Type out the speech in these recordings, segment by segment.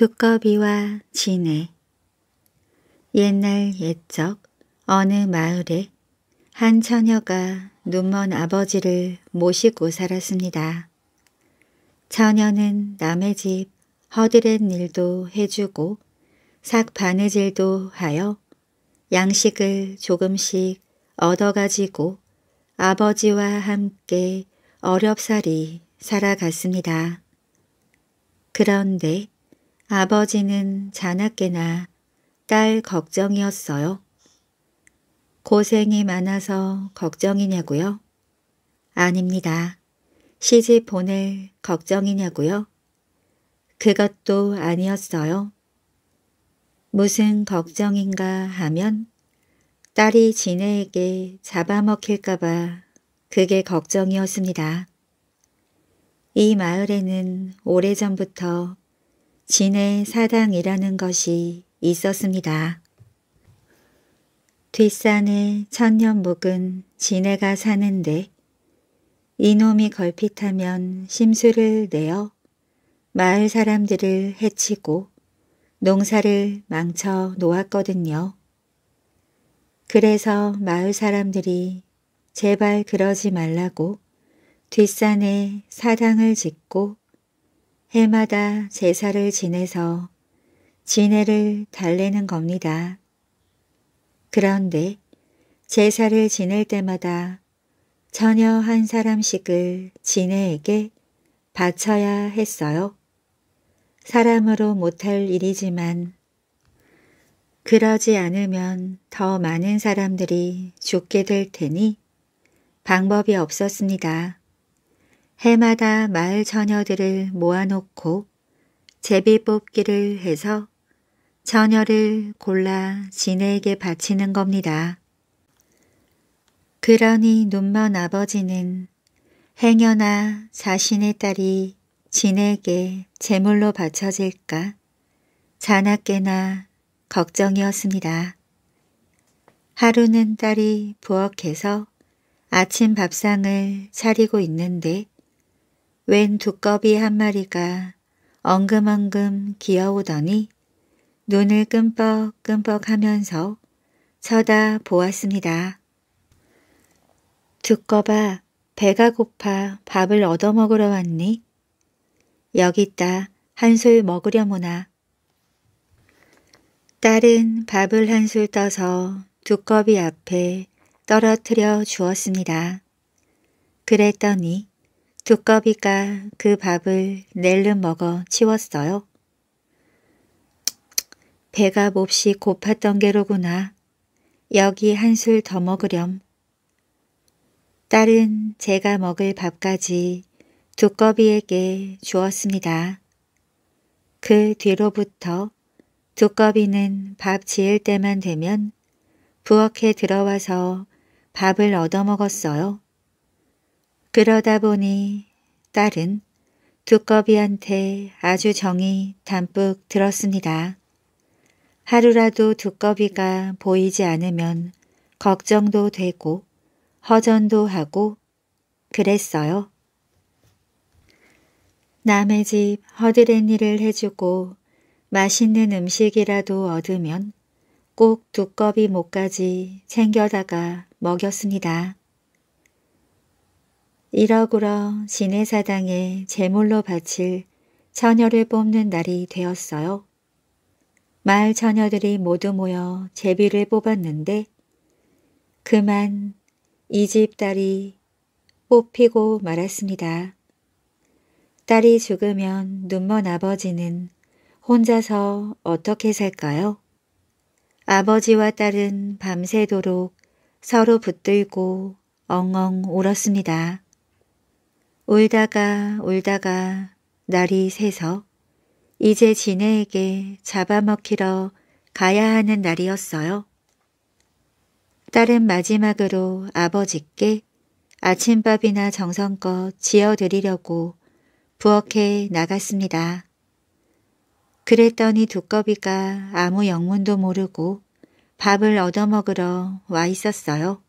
두꺼비와 지네 옛날 옛적 어느 마을에 한 처녀가 눈먼 아버지를 모시고 살았습니다. 처녀는 남의 집 허드렛 일도 해주고 삭 바느질도 하여 양식을 조금씩 얻어가지고 아버지와 함께 어렵사리 살아갔습니다. 그런데 아버지는 자나깨나 딸 걱정이었어요. 고생이 많아서 걱정이냐고요? 아닙니다. 시집 보낼 걱정이냐고요? 그것도 아니었어요. 무슨 걱정인가 하면 딸이 지네에게 잡아먹힐까봐 그게 걱정이었습니다. 이 마을에는 오래전부터 진해 사당이라는 것이 있었습니다. 뒷산에 천년 묵은 진해가 사는데 이놈이 걸핏하면 심술을 내어 마을 사람들을 해치고 농사를 망쳐 놓았거든요. 그래서 마을 사람들이 제발 그러지 말라고 뒷산에 사당을 짓고 해마다 제사를 지내서 지내를 달래는 겁니다. 그런데 제사를 지낼 때마다 전혀 한 사람씩을 지내에게 바쳐야 했어요. 사람으로 못할 일이지만 그러지 않으면 더 많은 사람들이 죽게 될 테니 방법이 없었습니다. 해마다 마을 처녀들을 모아놓고 제비 뽑기를 해서 처녀를 골라 지네에게 바치는 겁니다. 그러니 눈먼 아버지는 행여나 자신의 딸이 지네에게 제물로 바쳐질까 자나깨나 걱정이었습니다. 하루는 딸이 부엌에서 아침 밥상을 차리고 있는데 웬 두꺼비 한 마리가 엉금엉금 기어오더니 눈을 끔뻑끔뻑 하면서 쳐다보았습니다. 두꺼봐 배가 고파 밥을 얻어먹으러 왔니? 여기 있다 한술 먹으려무나. 딸은 밥을 한술 떠서 두꺼비 앞에 떨어뜨려 주었습니다. 그랬더니 두꺼비가 그 밥을 낼름 먹어 치웠어요. 배가 몹시 고팠던 게로구나. 여기 한 술 더 먹으렴. 딸은 제가 먹을 밥까지 두꺼비에게 주었습니다. 그 뒤로부터 두꺼비는 밥 지을 때만 되면 부엌에 들어와서 밥을 얻어먹었어요. 그러다 보니 딸은 두꺼비한테 아주 정이 담뿍 들었습니다. 하루라도 두꺼비가 보이지 않으면 걱정도 되고 허전도 하고 그랬어요. 남의 집 허드렛일을 해주고 맛있는 음식이라도 얻으면 꼭 두꺼비 목까지 챙겨다가 먹였습니다. 이러구러 시내사당에 제물로 바칠 처녀를 뽑는 날이 되었어요. 마을 처녀들이 모두 모여 제비를 뽑았는데 그만 이 집 딸이 뽑히고 말았습니다. 딸이 죽으면 눈먼 아버지는 혼자서 어떻게 살까요? 아버지와 딸은 밤새도록 서로 붙들고 엉엉 울었습니다. 울다가 울다가 날이 새서 이제 지네에게 잡아먹히러 가야 하는 날이었어요. 딸은 마지막으로 아버지께 아침밥이나 정성껏 지어드리려고 부엌에 나갔습니다. 그랬더니 두꺼비가 아무 영문도 모르고 밥을 얻어먹으러 와 있었어요.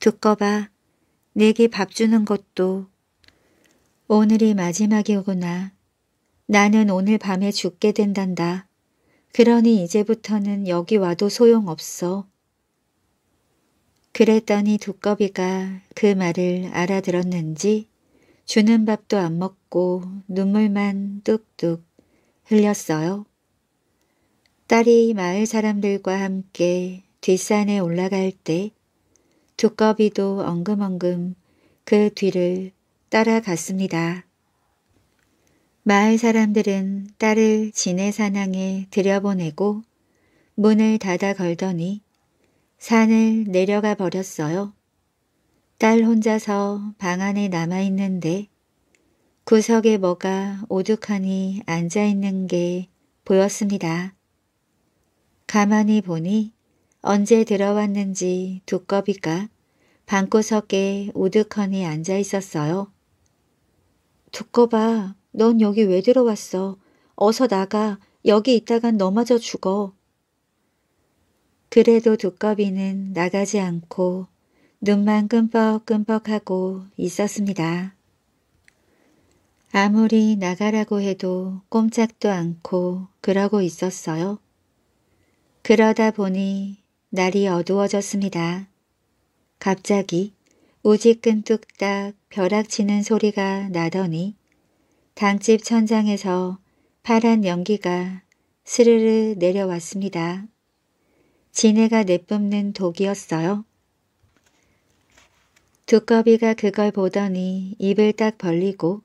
두꺼봐, 내게 밥 주는 것도 오늘이 마지막이구나. 나는 오늘 밤에 죽게 된단다. 그러니 이제부터는 여기 와도 소용없어. 그랬더니 두꺼비가 그 말을 알아들었는지 주는 밥도 안 먹고 눈물만 뚝뚝 흘렸어요. 딸이 마을 사람들과 함께 뒷산에 올라갈 때 두꺼비도 엉금엉금 그 뒤를 따라갔습니다. 마을 사람들은 딸을 진해 산항에 들여보내고 문을 닫아 걸더니 산을 내려가 버렸어요. 딸 혼자서 방 안에 남아있는데 구석에 뭐가 오죽하니 앉아있는 게 보였습니다. 가만히 보니 언제 들어왔는지 두꺼비가 방구석에 우드커니 앉아 있었어요. 두꺼봐, 넌 여기 왜 들어왔어? 어서 나가. 여기 있다간 너마저 죽어. 그래도 두꺼비는 나가지 않고 눈만 끔뻑끔뻑하고 있었습니다. 아무리 나가라고 해도 꼼짝도 않고 그러고 있었어요. 그러다 보니 날이 어두워졌습니다. 갑자기 우지끈 뚝딱 벼락치는 소리가 나더니 당집 천장에서 파란 연기가 스르르 내려왔습니다. 지네가 내뿜는 독이었어요. 두꺼비가 그걸 보더니 입을 딱 벌리고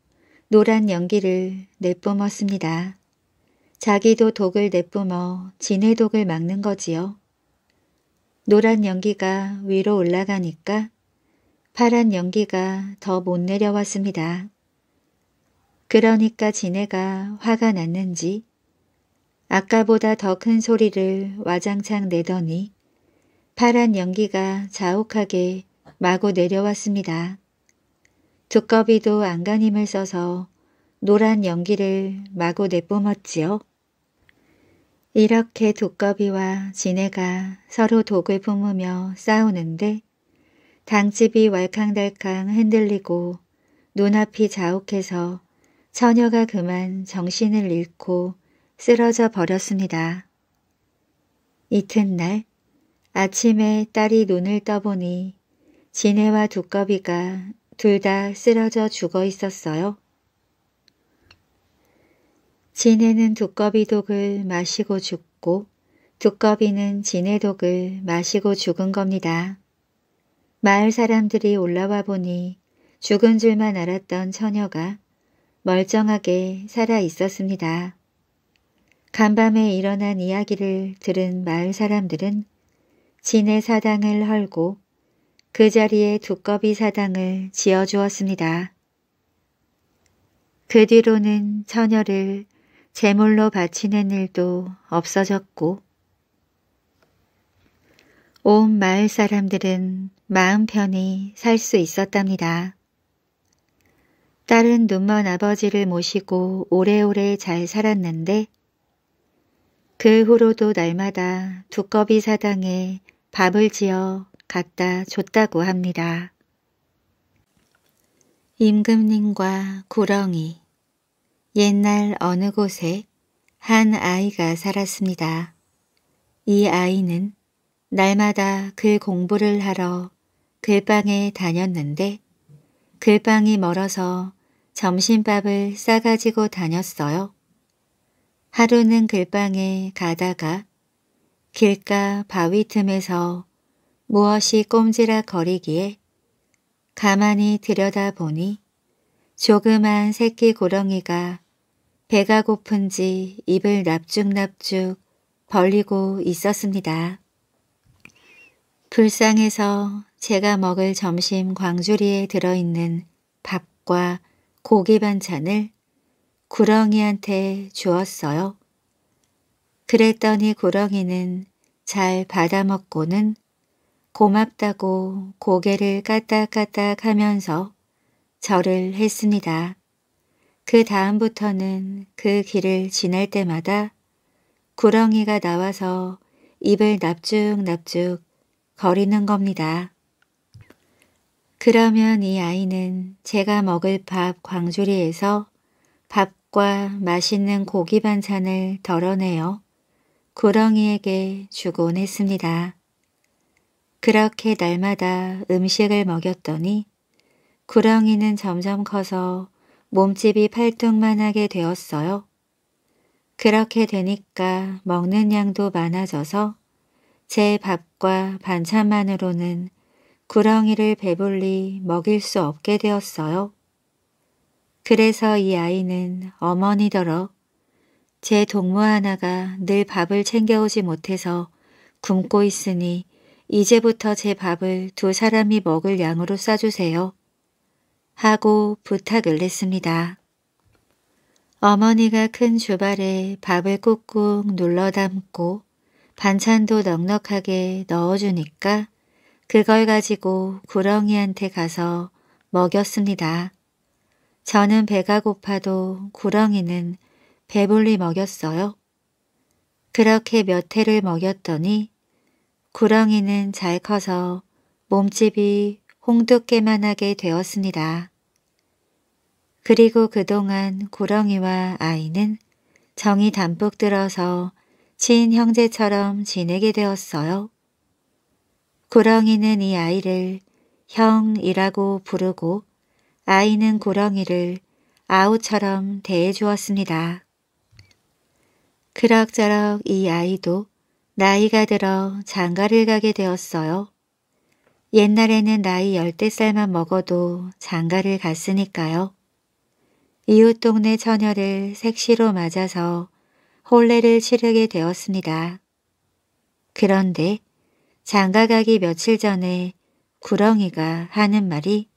노란 연기를 내뿜었습니다. 자기도 독을 내뿜어 지네 독을 막는 거지요. 노란 연기가 위로 올라가니까 파란 연기가 더 못 내려왔습니다. 그러니까 지네가 화가 났는지 아까보다 더 큰 소리를 와장창 내더니 파란 연기가 자욱하게 마구 내려왔습니다. 두꺼비도 안간힘을 써서 노란 연기를 마구 내뿜었지요. 이렇게 두꺼비와 지네가 서로 독을 뿜으며 싸우는데 당집이 왈캉달캉 흔들리고 눈앞이 자욱해서 처녀가 그만 정신을 잃고 쓰러져 버렸습니다. 이튿날 아침에 딸이 눈을 떠보니 지네와 두꺼비가 둘 다 쓰러져 죽어 있었어요. 지네는 두꺼비 독을 마시고 죽고 두꺼비는 지네 독을 마시고 죽은 겁니다. 마을 사람들이 올라와 보니 죽은 줄만 알았던 처녀가 멀쩡하게 살아 있었습니다. 간밤에 일어난 이야기를 들은 마을 사람들은 지네 사당을 헐고 그 자리에 두꺼비 사당을 지어주었습니다. 그 뒤로는 처녀를 재물로 바치는 일도 없어졌고 온 마을 사람들은 마음 편히 살 수 있었답니다. 딸은 눈먼 아버지를 모시고 오래오래 잘 살았는데 그 후로도 날마다 두꺼비 사당에 밥을 지어 갖다 줬다고 합니다. 임금님과 구렁이 옛날 어느 곳에 한 아이가 살았습니다. 이 아이는 날마다 글 공부를 하러 글방에 다녔는데 글방이 멀어서 점심밥을 싸가지고 다녔어요. 하루는 글방에 가다가 길가 바위 틈에서 무엇이 꼼지락거리기에 가만히 들여다보니 조그만 새끼 고렁이가 배가 고픈지 입을 납죽납죽 벌리고 있었습니다. 불쌍해서 제가 먹을 점심 광주리에 들어있는 밥과 고기 반찬을 구렁이한테 주었어요. 그랬더니 구렁이는 잘 받아먹고는 고맙다고 고개를 까딱까딱 하면서 절을 했습니다. 그 다음부터는 그 길을 지날 때마다 구렁이가 나와서 입을 납죽납죽 거리는 겁니다. 그러면 이 아이는 제가 먹을 밥 광주리에서 밥과 맛있는 고기 반찬을 덜어내어 구렁이에게 주곤 했습니다. 그렇게 날마다 음식을 먹였더니 구렁이는 점점 커서 몸집이 팔뚝만하게 되었어요. 그렇게 되니까 먹는 양도 많아져서 제 밥과 반찬만으로는 구렁이를 배불리 먹일 수 없게 되었어요. 그래서 이 아이는 어머니더러 제 동무 하나가 늘 밥을 챙겨오지 못해서 굶고 있으니 이제부터 제 밥을 두 사람이 먹을 양으로 싸주세요. 하고 부탁을 했습니다. 어머니가 큰 주발에 밥을 꾹꾹 눌러 담고 반찬도 넉넉하게 넣어주니까 그걸 가지고 구렁이한테 가서 먹였습니다. 저는 배가 고파도 구렁이는 배불리 먹였어요. 그렇게 몇 해를 먹였더니 구렁이는 잘 커서 몸집이 홍두깨만하게 되었습니다. 그리고 그동안 구렁이와 아이는 정이 담뿍 들어서 친형제처럼 지내게 되었어요. 구렁이는 이 아이를 형이라고 부르고 아이는 구렁이를 아우처럼 대해주었습니다. 그럭저럭 이 아이도 나이가 들어 장가를 가게 되었어요. 옛날에는 나이 열대살만 먹어도 장가를 갔으니까요. 이웃 동네 처녀를 색시로 맞아서 혼례를 치르게 되었습니다. 그런데 장가가기 며칠 전에 구렁이가 하는 말이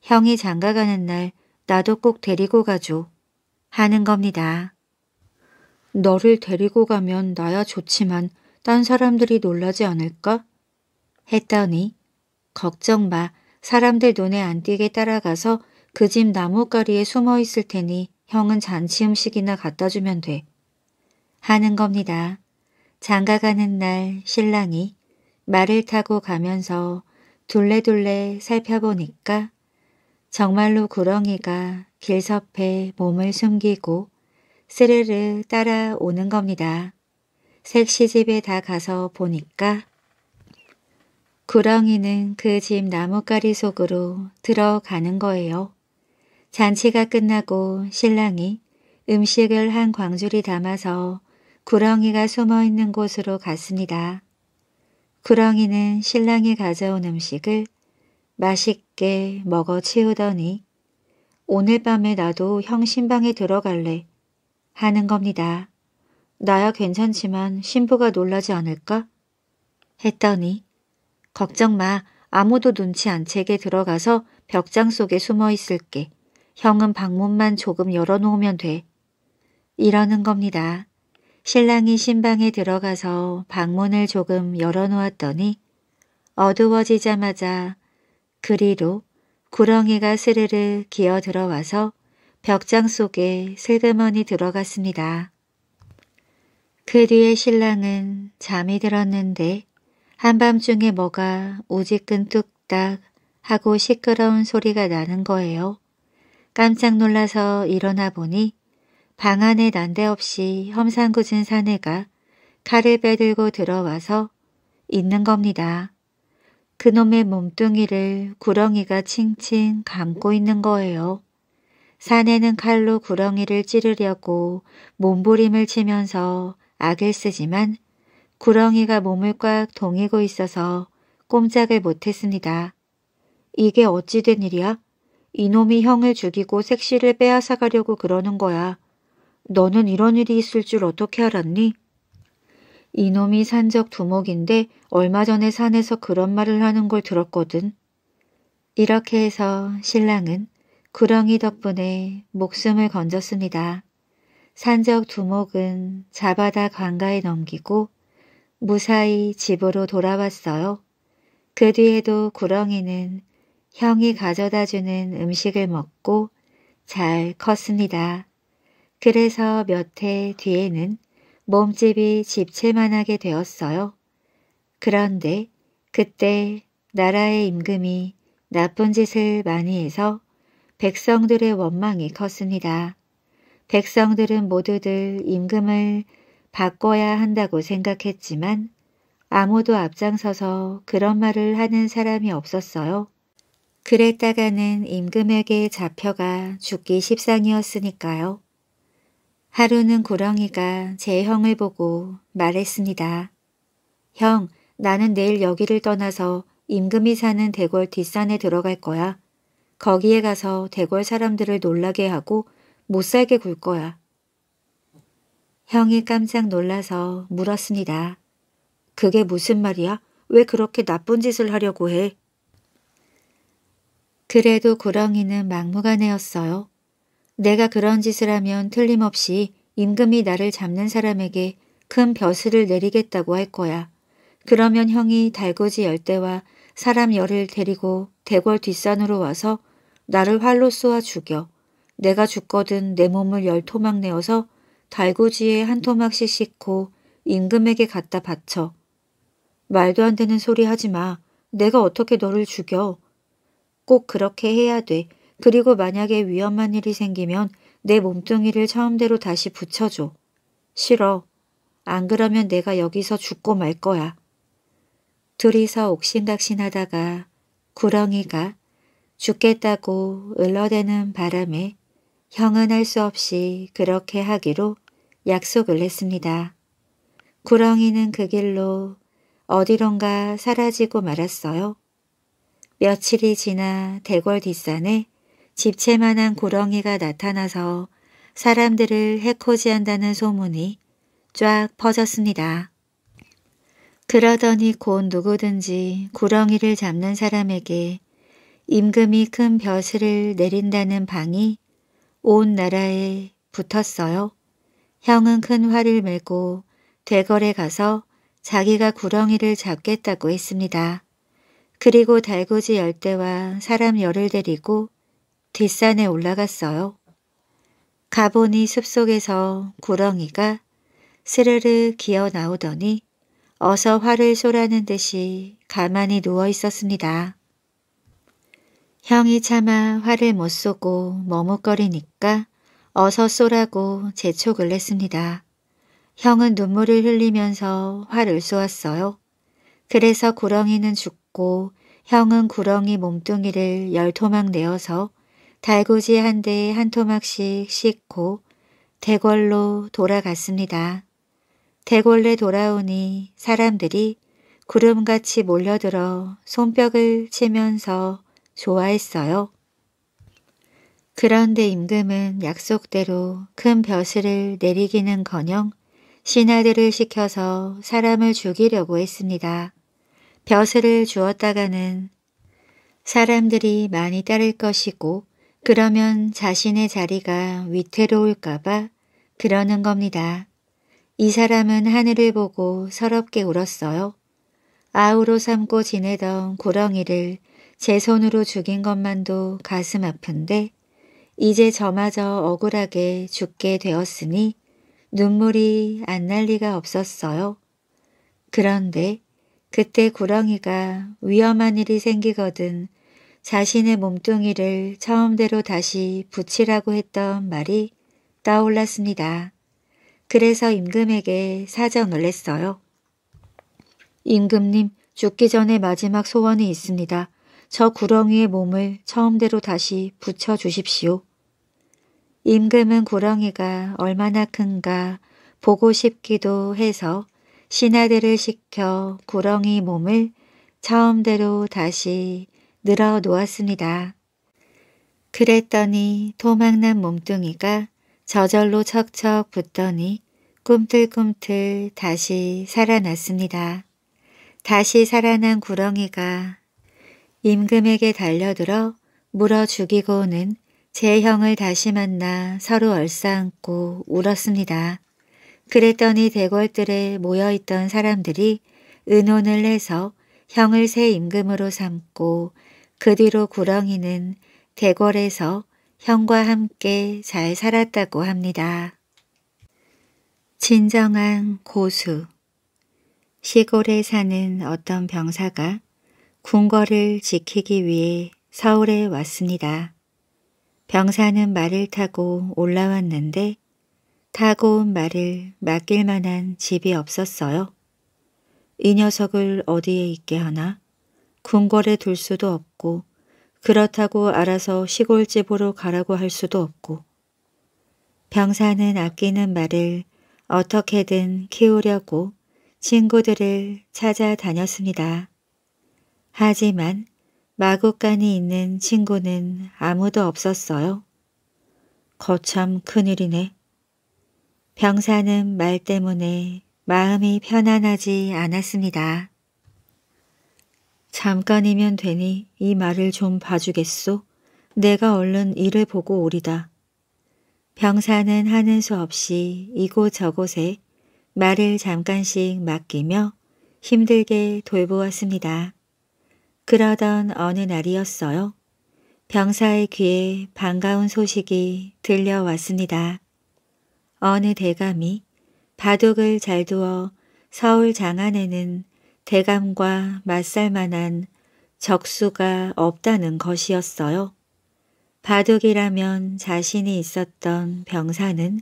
형이 장가가는 날 나도 꼭 데리고 가줘 하는 겁니다. 너를 데리고 가면 나야 좋지만 딴 사람들이 놀라지 않을까? 했더니 걱정 마 사람들 눈에 안 띄게 따라가서 그집 나뭇가리에 숨어 있을 테니 형은 잔치 음식이나 갖다 주면 돼. 하는 겁니다. 장가가는 날 신랑이 말을 타고 가면서 둘레둘레 살펴보니까 정말로 구렁이가 길섭에 몸을 숨기고 스르르 따라오는 겁니다. 색시집에 다 가서 보니까 구렁이는 그 집 나뭇가리 속으로 들어가는 거예요. 잔치가 끝나고 신랑이 음식을 한 광줄이 담아서 구렁이가 숨어 있는 곳으로 갔습니다. 구렁이는 신랑이 가져온 음식을 맛있게 먹어 치우더니 오늘 밤에 나도 형 신방에 들어갈래 하는 겁니다. 나야 괜찮지만 신부가 놀라지 않을까? 했더니 걱정 마 아무도 눈치 안 채게 들어가서 벽장 속에 숨어 있을게 형은 방문만 조금 열어놓으면 돼. 이러는 겁니다. 신랑이 신방에 들어가서 방문을 조금 열어놓았더니 어두워지자마자 그리로 구렁이가 스르르 기어 들어와서 벽장 속에 슬그머니 들어갔습니다. 그 뒤에 신랑은 잠이 들었는데 한밤중에 뭐가 우지끈 뚝딱 하고 시끄러운 소리가 나는 거예요. 깜짝 놀라서 일어나 보니 방 안에 난데없이 험상궂은 사내가 칼을 빼들고 들어와서 있는 겁니다. 그놈의 몸뚱이를 구렁이가 칭칭 감고 있는 거예요. 사내는 칼로 구렁이를 찌르려고 몸부림을 치면서 악을 쓰지만 구렁이가 몸을 꽉 동이고 있어서 꼼짝을 못했습니다. 이게 어찌 된 일이야? 이놈이 형을 죽이고 색시를 빼앗아가려고 그러는 거야. 너는 이런 일이 있을 줄 어떻게 알았니? 이놈이 산적 두목인데 얼마 전에 산에서 그런 말을 하는 걸 들었거든. 이렇게 해서 신랑은 구렁이 덕분에 목숨을 건졌습니다. 산적 두목은 자바다 강가에 넘기고 무사히 집으로 돌아왔어요. 그 뒤에도 구렁이는 형이 가져다 주는 음식을 먹고 잘 컸습니다. 그래서 몇 해 뒤에는 몸집이 집채만하게 되었어요. 그런데 그때 나라의 임금이 나쁜 짓을 많이 해서 백성들의 원망이 컸습니다. 백성들은 모두들 임금을 바꿔야 한다고 생각했지만 아무도 앞장서서 그런 말을 하는 사람이 없었어요. 그랬다가는 임금에게 잡혀가 죽기 십상이었으니까요. 하루는 구렁이가 제 형을 보고 말했습니다. 형, 나는 내일 여기를 떠나서 임금이 사는 대궐 뒷산에 들어갈 거야. 거기에 가서 대궐 사람들을 놀라게 하고 못살게 굴 거야. 형이 깜짝 놀라서 물었습니다. 그게 무슨 말이야? 왜 그렇게 나쁜 짓을 하려고 해? 그래도 구렁이는 막무가내였어요. 내가 그런 짓을 하면 틀림없이 임금이 나를 잡는 사람에게 큰 벼슬을 내리겠다고 할 거야. 그러면 형이 달구지 열대와 사람 열을 데리고 대궐 뒷산으로 와서 나를 활로 쏘아 죽여. 내가 죽거든 내 몸을 열 토막 내어서 달구지에 한 토막씩 씻고 임금에게 갖다 바쳐. 말도 안 되는 소리 하지 마. 내가 어떻게 너를 죽여. 꼭 그렇게 해야 돼. 그리고 만약에 위험한 일이 생기면 내 몸뚱이를 처음대로 다시 붙여줘. 싫어. 안 그러면 내가 여기서 죽고 말 거야. 둘이서 옥신각신하다가 구렁이가 죽겠다고 을러대는 바람에 형은 할 수 없이 그렇게 하기로 약속을 했습니다. 구렁이는 그 길로 어디론가 사라지고 말았어요. 며칠이 지나 대궐 뒷산에 집채만한 구렁이가 나타나서 사람들을 해코지한다는 소문이 쫙 퍼졌습니다. 그러더니 곧 누구든지 구렁이를 잡는 사람에게 임금이 큰 벼슬을 내린다는 방이 온 나라에 붙었어요. 형은 큰 활을 메고 대궐에 가서 자기가 구렁이를 잡겠다고 했습니다. 그리고 달구지 열대와 사람 열을 데리고 뒷산에 올라갔어요. 가보니 숲속에서 구렁이가 스르르 기어 나오더니 어서 활을 쏘라는 듯이 가만히 누워 있었습니다. 형이 차마 활을 못 쏘고 머뭇거리니까 어서 쏘라고 재촉을 했습니다 형은 눈물을 흘리면서 활을 쏘았어요. 그래서 구렁이는 죽고 걷고 형은 구렁이 몸뚱이를 열 토막 내어서 달구지 한 대에 한 토막씩 씻고 대궐로 돌아갔습니다. 대궐에 돌아오니 사람들이 구름같이 몰려들어 손뼉을 치면서 좋아했어요. 그런데 임금은 약속대로 큰 벼슬을 내리기는커녕 신하들을 시켜서 사람을 죽이려고 했습니다. 벼슬을 주었다가는 사람들이 많이 따를 것이고 그러면 자신의 자리가 위태로울까봐 그러는 겁니다. 이 사람은 하늘을 보고 서럽게 울었어요. 아우로 삼고 지내던 구렁이를 제 손으로 죽인 것만도 가슴 아픈데 이제 저마저 억울하게 죽게 되었으니 눈물이 안 날 리가 없었어요. 그런데 그때 구렁이가 위험한 일이 생기거든 자신의 몸뚱이를 처음대로 다시 붙이라고 했던 말이 떠올랐습니다. 그래서 임금에게 사정 을냈어요 임금님, 죽기 전에 마지막 소원이 있습니다. 저 구렁이의 몸을 처음대로 다시 붙여주십시오. 임금은 구렁이가 얼마나 큰가 보고 싶기도 해서 신하들을 시켜 구렁이 몸을 처음대로 다시 늘어 놓았습니다. 그랬더니 토막난 몸뚱이가 저절로 척척 붙더니 꿈틀꿈틀 다시 살아났습니다. 다시 살아난 구렁이가 임금에게 달려들어 물어 죽이고는 제 형을 다시 만나 서로 얼싸안고 울었습니다. 그랬더니 대궐들에 모여있던 사람들이 은혼을 해서 형을 새 임금으로 삼고 그 뒤로 구렁이는 대궐에서 형과 함께 잘 살았다고 합니다. 진정한 고수 시골에 사는 어떤 병사가 궁궐을 지키기 위해 서울에 왔습니다. 병사는 말을 타고 올라왔는데 타고 온 말을 맡길 만한 집이 없었어요. 이 녀석을 어디에 있게 하나? 궁궐에 둘 수도 없고 그렇다고 알아서 시골집으로 가라고 할 수도 없고 병사는 아끼는 말을 어떻게든 키우려고 친구들을 찾아다녔습니다. 하지만 마구간이 있는 친구는 아무도 없었어요. 거참 큰일이네. 병사는 말 때문에 마음이 편안하지 않았습니다. 잠깐이면 되니 이 말을 좀 봐주겠소? 내가 얼른 일을 보고 오리다. 병사는 하는 수 없이 이곳저곳에 말을 잠깐씩 맡기며 힘들게 돌보았습니다. 그러던 어느 날이었어요. 병사의 귀에 반가운 소식이 들려왔습니다. 어느 대감이 바둑을 잘 두어 서울 장안에는 대감과 맞설 만한 적수가 없다는 것이었어요. 바둑이라면 자신이 있었던 병사는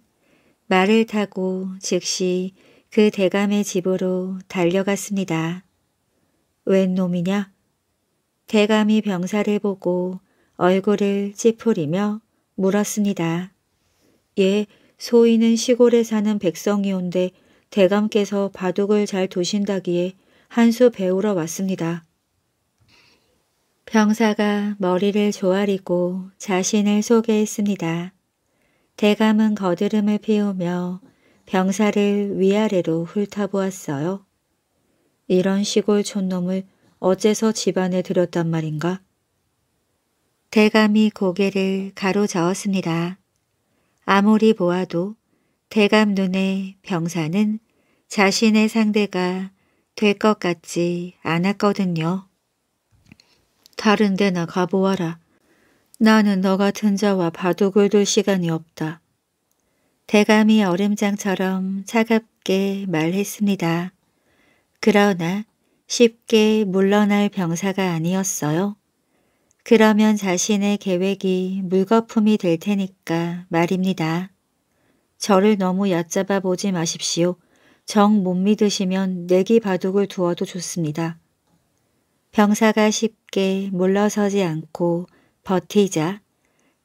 말을 타고 즉시 그 대감의 집으로 달려갔습니다. 웬 놈이냐? 대감이 병사를 보고 얼굴을 찌푸리며 물었습니다. 예, 소인은 시골에 사는 백성이온데 대감께서 바둑을 잘두신다기에한 수 배우러 왔습니다. 병사가 머리를 조아리고 자신을 소개했습니다. 대감은 거드름을 피우며 병사를 위아래로 훑어보았어요. 이런 시골 촌놈을 어째서 집안에 들였단 말인가? 대감이 고개를 가로저었습니다. 아무리 보아도 대감 눈에 병사는 자신의 상대가 될 것 같지 않았거든요. 다른 데나 가보아라. 나는 너 같은 자와 바둑을 둘 시간이 없다. 대감이 얼음장처럼 차갑게 말했습니다. 그러나 쉽게 물러날 병사가 아니었어요. 그러면 자신의 계획이 물거품이 될 테니까 말입니다. 저를 너무 얕잡아 보지 마십시오. 정 못 믿으시면 내기 바둑을 두어도 좋습니다. 병사가 쉽게 물러서지 않고 버티자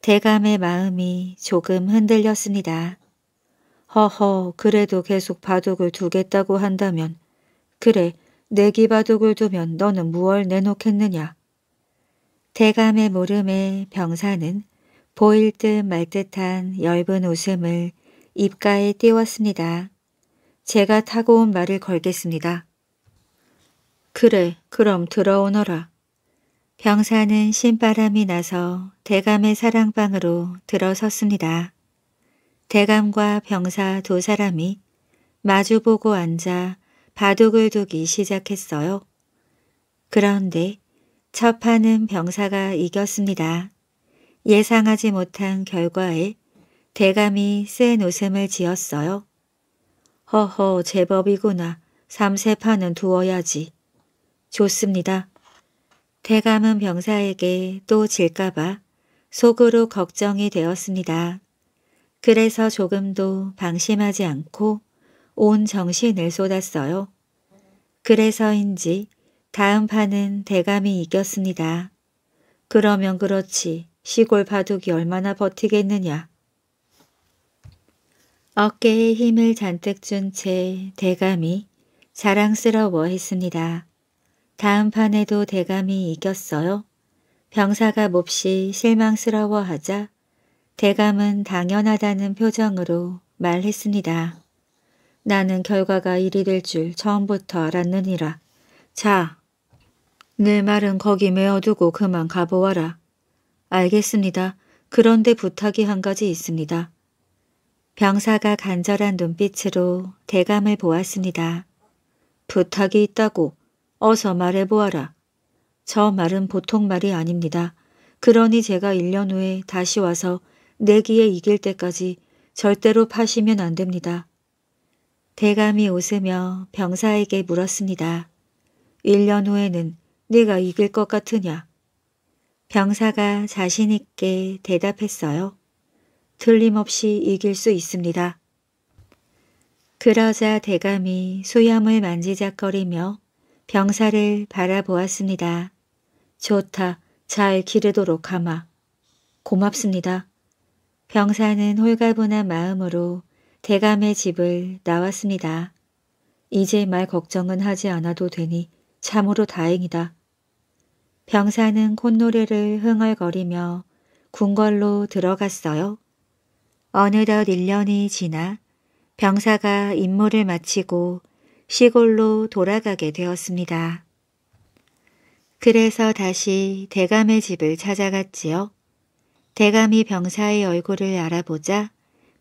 대감의 마음이 조금 흔들렸습니다. 허허 그래도 계속 바둑을 두겠다고 한다면 그래 내기 바둑을 두면 너는 무얼 내놓겠느냐. 대감의 물음에 병사는 보일 듯 말 듯한 엷은 웃음을 입가에 띄웠습니다. 제가 타고 온 말을 걸겠습니다. 그래, 그럼 들어오너라. 병사는 신바람이 나서 대감의 사랑방으로 들어섰습니다. 대감과 병사 두 사람이 마주보고 앉아 바둑을 두기 시작했어요. 그런데 첫판은 병사가 이겼습니다. 예상하지 못한 결과에 대감이 센 웃음을 지었어요. 허허 제법이구나. 삼세판은 두어야지. 좋습니다. 대감은 병사에게 또 질까봐 속으로 걱정이 되었습니다. 그래서 조금도 방심하지 않고 온 정신을 쏟았어요. 그래서인지 다음 판은 대감이 이겼습니다. 그러면 그렇지 시골 바둑이 얼마나 버티겠느냐. 어깨에 힘을 잔뜩 준 채 대감이 자랑스러워 했습니다. 다음 판에도 대감이 이겼어요. 병사가 몹시 실망스러워하자 대감은 당연하다는 표정으로 말했습니다. 나는 결과가 이리 될 줄 처음부터 알았느니라. 자, 내 말은 거기 메어두고 그만 가보아라. 알겠습니다. 그런데 부탁이 한 가지 있습니다. 병사가 간절한 눈빛으로 대감을 보았습니다. 부탁이 있다고 어서 말해보아라. 저 말은 보통 말이 아닙니다. 그러니 제가 1년 후에 다시 와서 내기에 이길 때까지 절대로 파시면 안 됩니다. 대감이 웃으며 병사에게 물었습니다. 1년 후에는 네가 이길 것 같으냐? 병사가 자신 있게 대답했어요. 틀림없이 이길 수 있습니다. 그러자 대감이 소염을 만지작거리며 병사를 바라보았습니다. 좋다. 잘 기르도록 하마. 고맙습니다. 병사는 홀가분한 마음으로 대감의 집을 나왔습니다. 이제 말 걱정은 하지 않아도 되니 참으로 다행이다. 병사는 콧노래를 흥얼거리며 궁궐로 들어갔어요. 어느덧 1년이 지나 병사가 임무를 마치고 시골로 돌아가게 되었습니다. 그래서 다시 대감의 집을 찾아갔지요. 대감이 병사의 얼굴을 알아보자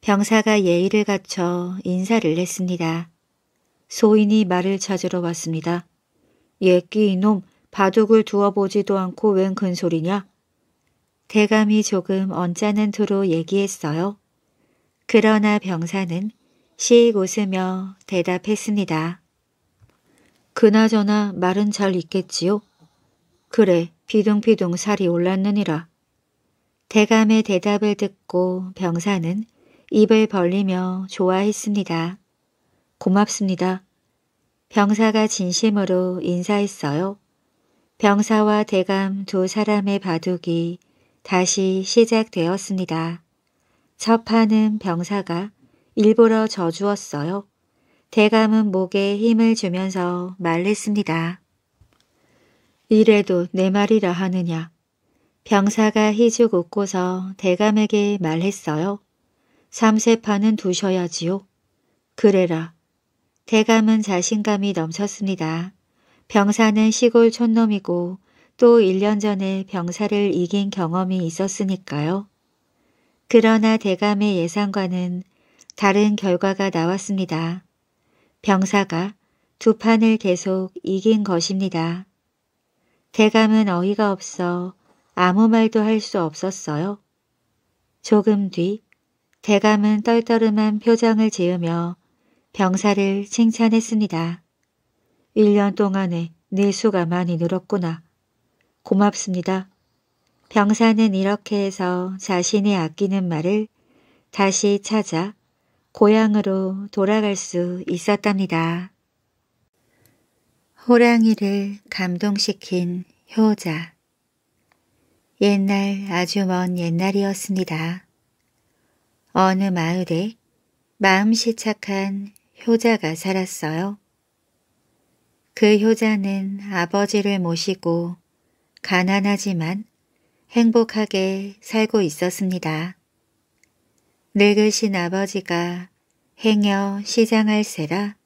병사가 예의를 갖춰 인사를 했습니다. 소인이 말을 찾으러 왔습니다. 예끼 이놈 바둑을 두어보지도 않고 웬 근소리냐? 대감이 조금 언짢은 투로 얘기했어요. 그러나 병사는 시익 웃으며 대답했습니다. 그나저나 말은 잘 있겠지요? 그래, 비둥비둥 살이 올랐느니라. 대감의 대답을 듣고 병사는 입을 벌리며 좋아했습니다. 고맙습니다. 병사가 진심으로 인사했어요. 병사와 대감 두 사람의 바둑이 다시 시작되었습니다. 첫 판은 병사가 일부러 져주었어요. 대감은 목에 힘을 주면서 말했습니다. 이래도 내 말이라 하느냐. 병사가 희죽 웃고서 대감에게 말했어요. 삼세판은 두셔야지요. 그래라. 대감은 자신감이 넘쳤습니다. 병사는 시골 촌놈이고 또 1년 전에 병사를 이긴 경험이 있었으니까요. 그러나 대감의 예상과는 다른 결과가 나왔습니다. 병사가 두 판을 계속 이긴 것입니다. 대감은 어이가 없어 아무 말도 할 수 없었어요. 조금 뒤 대감은 떨떠름한 표정을 지으며 병사를 칭찬했습니다. 1년 동안에 네 수가 많이 늘었구나. 고맙습니다. 병사는 이렇게 해서 자신이 아끼는 말을 다시 찾아 고향으로 돌아갈 수 있었답니다. 호랑이를 감동시킨 효자 옛날 아주 먼 옛날이었습니다. 어느 마을에 마음씨 착한 효자가 살았어요. 그 효자는 아버지를 모시고 가난하지만 행복하게 살고 있었습니다. 늙으신 아버지가 행여 시장할세라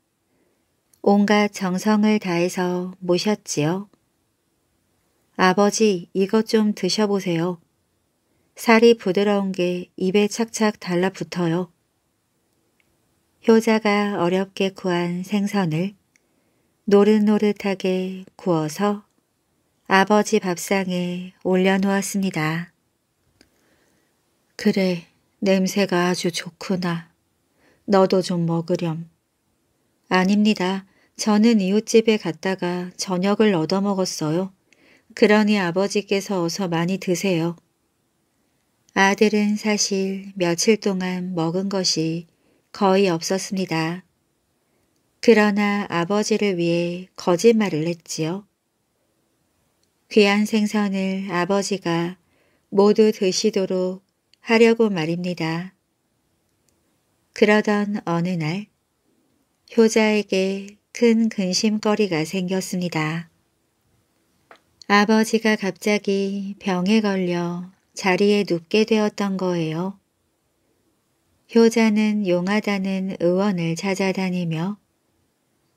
온갖 정성을 다해서 모셨지요. 아버지 이것 좀 드셔보세요. 살이 부드러운 게 입에 착착 달라붙어요. 효자가 어렵게 구한 생선을 노릇노릇하게 구워서 아버지 밥상에 올려놓았습니다. 그래, 냄새가 아주 좋구나. 너도 좀 먹으렴. 아닙니다. 저는 이웃집에 갔다가 저녁을 얻어먹었어요. 그러니 아버지께서 어서 많이 드세요. 아들은 사실 며칠 동안 먹은 것이 거의 없었습니다. 그러나 아버지를 위해 거짓말을 했지요. 귀한 생선을 아버지가 모두 드시도록 하려고 말입니다. 그러던 어느 날 효자에게 큰 근심거리가 생겼습니다. 아버지가 갑자기 병에 걸려 자리에 눕게 되었던 거예요. 효자는 용하다는 의원을 찾아다니며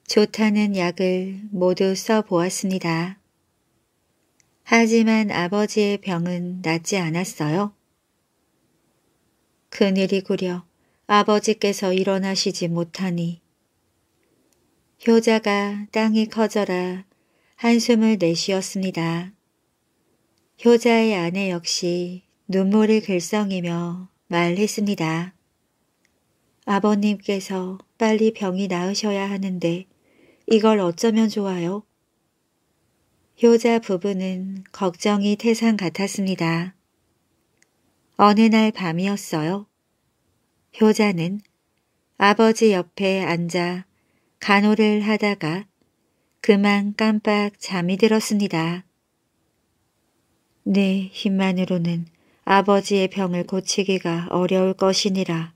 좋다는 약을 모두 써보았습니다. 하지만 아버지의 병은 낫지 않았어요. 그늘이구려 아버지께서 일어나시지 못하니 효자가 땅이 커져라 한숨을 내쉬었습니다. 효자의 아내 역시 눈물을 글썽이며 말했습니다. 아버님께서 빨리 병이 나으셔야 하는데 이걸 어쩌면 좋아요? 효자 부부는 걱정이 태산 같았습니다. 어느 날 밤이었어요. 효자는 아버지 옆에 앉아 간호를 하다가 그만 깜빡 잠이 들었습니다. 내 힘만으로는 아버지의 병을 고치기가 어려울 것이니라.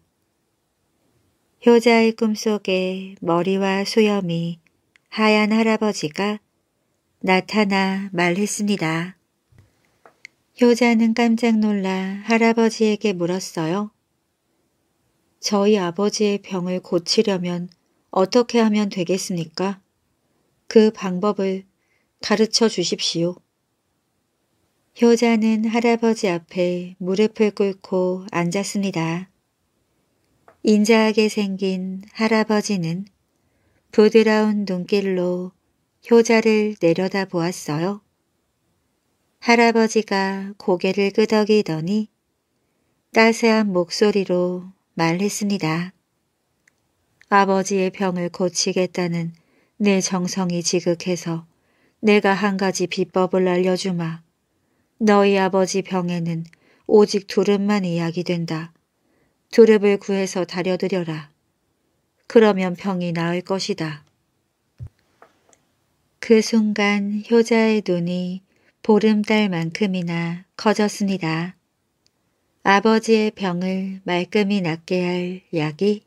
효자의 꿈속에 머리와 수염이 하얀 할아버지가 나타나 말했습니다. 효자는 깜짝 놀라 할아버지에게 물었어요. 저희 아버지의 병을 고치려면 어떻게 하면 되겠습니까? 그 방법을 가르쳐 주십시오. 효자는 할아버지 앞에 무릎을 꿇고 앉았습니다. 인자하게 생긴 할아버지는 부드러운 눈길로 효자를 내려다 보았어요. 할아버지가 고개를 끄덕이더니 따스한 목소리로 말했습니다. 아버지의 병을 고치겠다는 내 정성이 지극해서 내가 한 가지 비법을 알려주마. 너희 아버지 병에는 오직 두릅만 이야기된다. 두릅을 구해서 다려드려라. 그러면 병이 나을 것이다. 그 순간 효자의 눈이 보름달만큼이나 커졌습니다. 아버지의 병을 말끔히 낫게 할 약이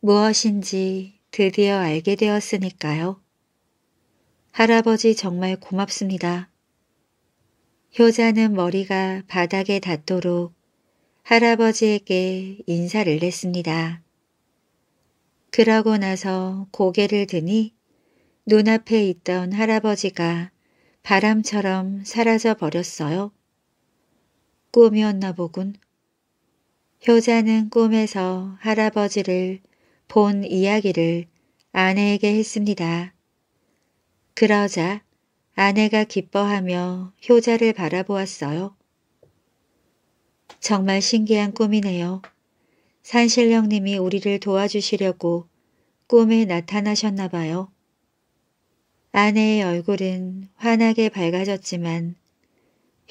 무엇인지 드디어 알게 되었으니까요. 할아버지 정말 고맙습니다. 효자는 머리가 바닥에 닿도록 할아버지에게 인사를 했습니다. 그러고 나서 고개를 드니 눈앞에 있던 할아버지가 바람처럼 사라져 버렸어요. 꿈이었나 보군. 효자는 꿈에서 할아버지를 본 이야기를 아내에게 했습니다. 그러자 아내가 기뻐하며 효자를 바라보았어요. 정말 신기한 꿈이네요. 산신령님이 우리를 도와주시려고 꿈에 나타나셨나 봐요. 아내의 얼굴은 환하게 밝아졌지만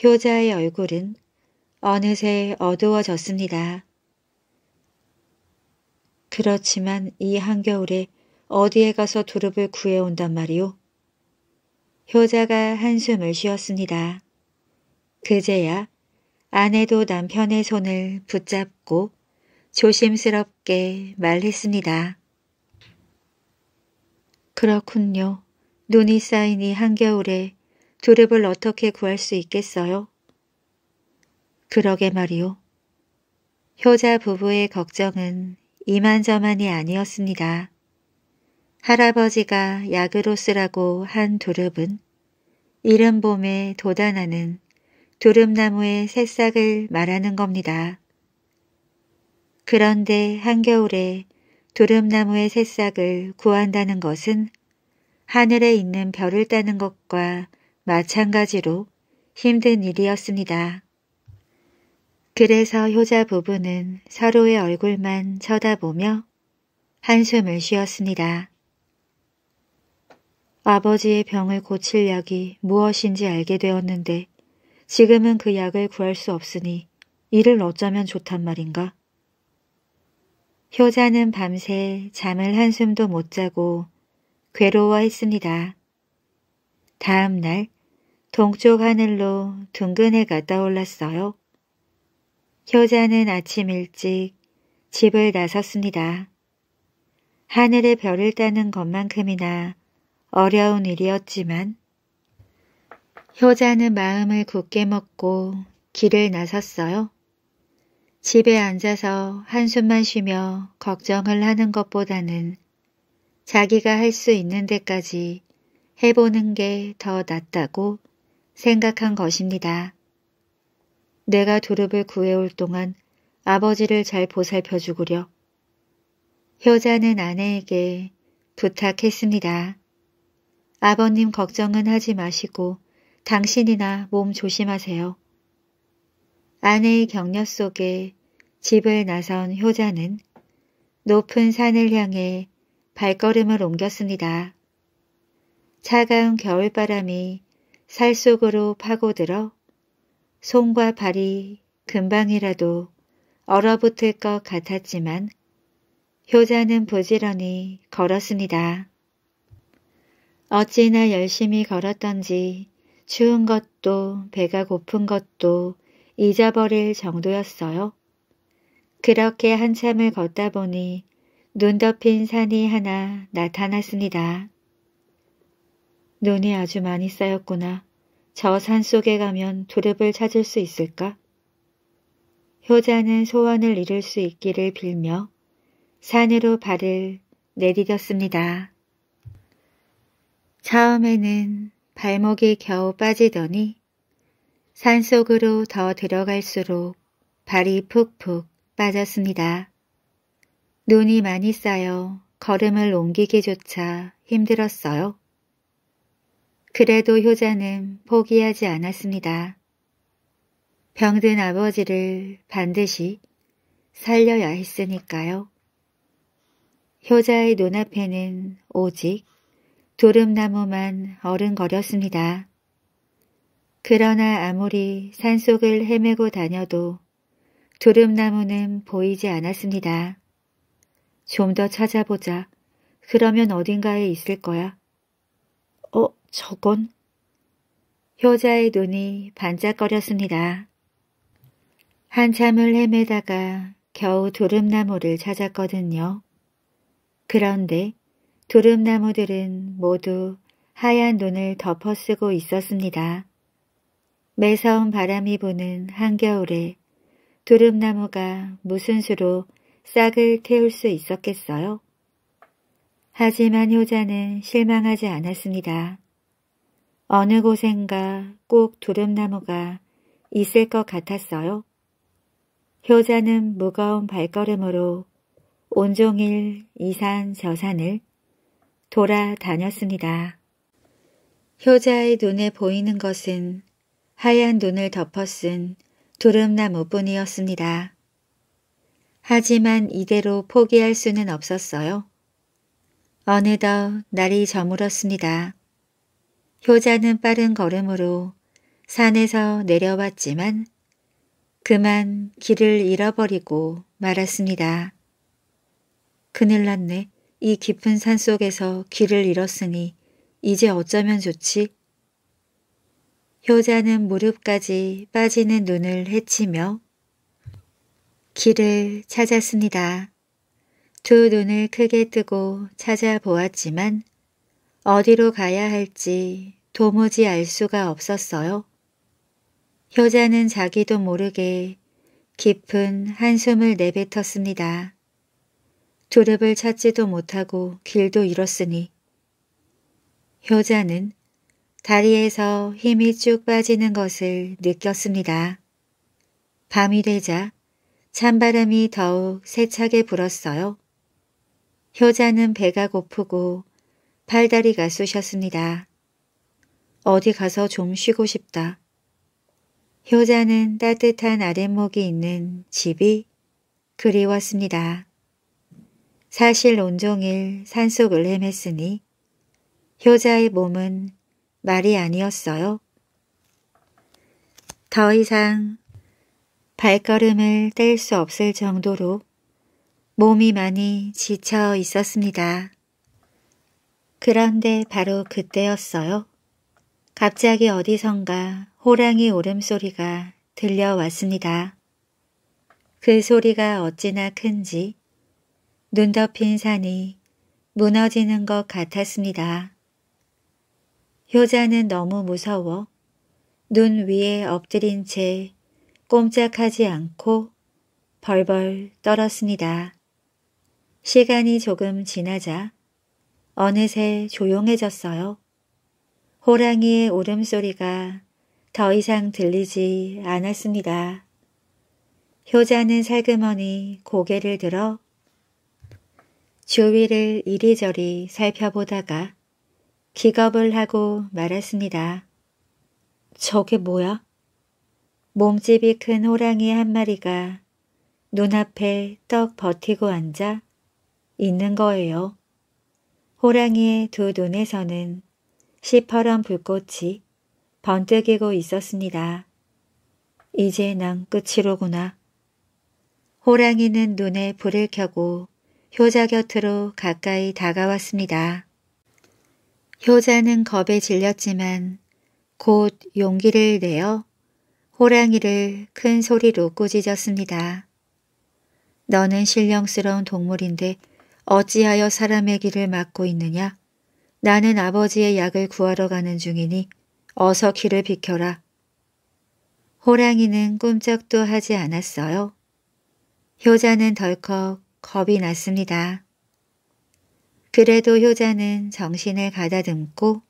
효자의 얼굴은 어느새 어두워졌습니다. 그렇지만 이 한겨울에 어디에 가서 두릅을 구해온단 말이오. 효자가 한숨을 쉬었습니다. 그제야 아내도 남편의 손을 붙잡고 조심스럽게 말했습니다. 그렇군요. 눈이 쌓이니 한겨울에 두릅을 어떻게 구할 수 있겠어요? 그러게 말이오 효자 부부의 걱정은 이만저만이 아니었습니다. 할아버지가 약으로 쓰라고 한 두릅은 이른 봄에 도아하는 두릅나무의 새싹을 말하는 겁니다. 그런데 한겨울에 두릅나무의 새싹을 구한다는 것은 하늘에 있는 별을 따는 것과 마찬가지로 힘든 일이었습니다. 그래서 효자 부부는 서로의 얼굴만 쳐다보며 한숨을 쉬었습니다. 아버지의 병을 고칠 약이 무엇인지 알게 되었는데 지금은 그 약을 구할 수 없으니 이를 어쩌면 좋단 말인가? 효자는 밤새 잠을 한숨도 못 자고 괴로워했습니다. 다음 날 동쪽 하늘로 둥근 해가 떠올랐어요. 효자는 아침 일찍 집을 나섰습니다. 하늘의 별을 따는 것만큼이나 어려운 일이었지만 효자는 마음을 굳게 먹고 길을 나섰어요. 집에 앉아서 한숨만 쉬며 걱정을 하는 것보다는 자기가 할 수 있는 데까지 해보는 게 더 낫다고 생각한 것입니다. 내가 도릅을 구해올 동안 아버지를 잘 보살펴 주구려. 효자는 아내에게 부탁했습니다. 아버님 걱정은 하지 마시고 당신이나 몸 조심하세요. 아내의 격려 속에 집을 나선 효자는 높은 산을 향해 발걸음을 옮겼습니다. 차가운 겨울바람이 살 속으로 파고들어 손과 발이 금방이라도 얼어붙을 것 같았지만 효자는 부지런히 걸었습니다. 어찌나 열심히 걸었던지 추운 것도 배가 고픈 것도 잊어버릴 정도였어요. 그렇게 한참을 걷다 보니 눈 덮인 산이 하나 나타났습니다. 눈이 아주 많이 쌓였구나. 저 산 속에 가면 두릅을 찾을 수 있을까? 효자는 소원을 이룰 수 있기를 빌며 산으로 발을 내디뎠습니다. 처음에는 발목이 겨우 빠지더니 산속으로 더 들어갈수록 발이 푹푹 빠졌습니다. 눈이 많이 쌓여 걸음을 옮기기조차 힘들었어요. 그래도 효자는 포기하지 않았습니다. 병든 아버지를 반드시 살려야 했으니까요. 효자의 눈앞에는 오직 도름나무만 어른거렸습니다. 그러나 아무리 산속을 헤매고 다녀도 두릅나무는 보이지 않았습니다. 좀 더 찾아보자. 그러면 어딘가에 있을 거야. 어, 저건? 효자의 눈이 반짝거렸습니다. 한참을 헤매다가 겨우 두릅나무를 찾았거든요. 그런데 두릅나무들은 모두 하얀 눈을 덮어쓰고 있었습니다. 매서운 바람이 부는 한겨울에 두릅나무가 무슨 수로 싹을 태울 수 있었겠어요? 하지만 효자는 실망하지 않았습니다. 어느 곳엔가 꼭 두릅나무가 있을 것 같았어요. 효자는 무거운 발걸음으로 온종일 이 산저 산을 돌아다녔습니다. 효자의 눈에 보이는 것은 하얀 눈을 덮어쓴 두릅나무뿐이었습니다. 하지만 이대로 포기할 수는 없었어요. 어느덧 날이 저물었습니다. 효자는 빠른 걸음으로 산에서 내려왔지만 그만 길을 잃어버리고 말았습니다. 그늘 났네. 이 깊은 산속에서 길을 잃었으니 이제 어쩌면 좋지? 효자는 무릎까지 빠지는 눈을 헤치며 길을 찾았습니다. 두 눈을 크게 뜨고 찾아보았지만 어디로 가야 할지 도무지 알 수가 없었어요. 효자는 자기도 모르게 깊은 한숨을 내뱉었습니다. 두릅을 찾지도 못하고 길도 잃었으니 효자는 다리에서 힘이 쭉 빠지는 것을 느꼈습니다. 밤이 되자 찬바람이 더욱 세차게 불었어요. 효자는 배가 고프고 팔다리가 쑤셨습니다. 어디 가서 좀 쉬고 싶다. 효자는 따뜻한 아랫목이 있는 집이 그리웠습니다. 사실 온종일 산속을 헤맸으니 효자의 몸은 말이 아니었어요. 더 이상 발걸음을 뗄 수 없을 정도로 몸이 많이 지쳐 있었습니다. 그런데 바로 그때였어요. 갑자기 어디선가 호랑이 울음소리가 들려왔습니다. 그 소리가 어찌나 큰지 눈 덮인 산이 무너지는 것 같았습니다. 효자는 너무 무서워 눈 위에 엎드린 채 꼼짝하지 않고 벌벌 떨었습니다. 시간이 조금 지나자 어느새 조용해졌어요. 호랑이의 울음소리가 더 이상 들리지 않았습니다. 효자는 살그머니 고개를 들어 주위를 이리저리 살펴보다가 기겁을 하고 말았습니다. 저게 뭐야? 몸집이 큰 호랑이 한 마리가 눈앞에 떡 버티고 앉아 있는 거예요. 호랑이의 두 눈에서는 시퍼런 불꽃이 번뜩이고 있었습니다. 이제 난 끝이로구나. 호랑이는 눈에 불을 켜고 효자 곁으로 가까이 다가왔습니다. 효자는 겁에 질렸지만 곧 용기를 내어 호랑이를 큰 소리로 꾸짖었습니다. 너는 신령스러운 동물인데 어찌하여 사람의 길을 막고 있느냐? 나는 아버지의 약을 구하러 가는 중이니 어서 길을 비켜라. 호랑이는 꿈쩍도 하지 않았어요. 효자는 덜컥 겁이 났습니다. 그래도 효자는 정신을 가다듬고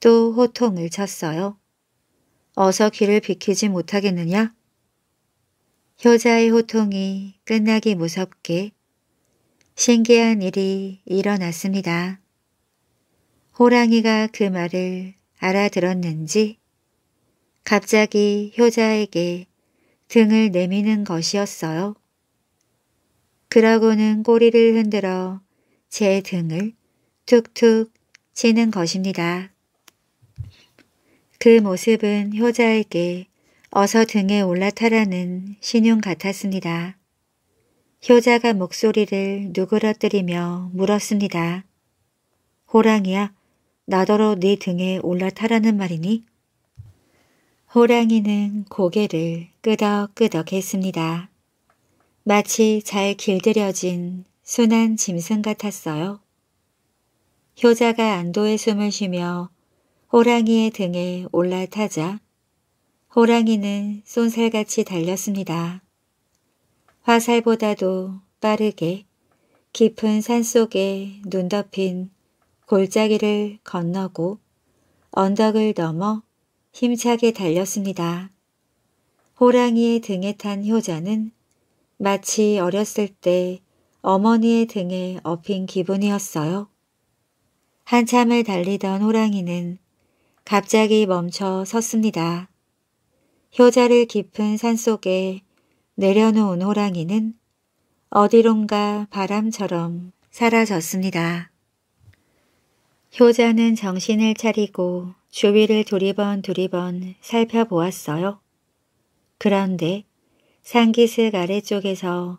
또 호통을 쳤어요. 어서 귀를 비키지 못하겠느냐? 효자의 호통이 끝나기 무섭게 신기한 일이 일어났습니다. 호랑이가 그 말을 알아들었는지 갑자기 효자에게 등을 내미는 것이었어요. 그러고는 꼬리를 흔들어 제 등을 툭툭 치는 것입니다. 그 모습은 효자에게 어서 등에 올라타라는 신용 같았습니다. 효자가 목소리를 누그러뜨리며 물었습니다. 호랑이야, 나더러 네 등에 올라타라는 말이니? 호랑이는 고개를 끄덕끄덕 했습니다. 마치 잘 길들여진 순한 짐승 같았어요. 효자가 안도의 숨을 쉬며 호랑이의 등에 올라타자 호랑이는 쏜살같이 달렸습니다. 화살보다도 빠르게 깊은 산속에 눈 덮인 골짜기를 건너고 언덕을 넘어 힘차게 달렸습니다. 호랑이의 등에 탄 효자는 마치 어렸을 때 어머니의 등에 업힌 기분이었어요. 한참을 달리던 호랑이는 갑자기 멈춰 섰습니다. 효자를 깊은 산속에 내려놓은 호랑이는 어디론가 바람처럼 사라졌습니다. 효자는 정신을 차리고 주위를 두리번 두리번 살펴보았어요. 그런데 산기슭 아래쪽에서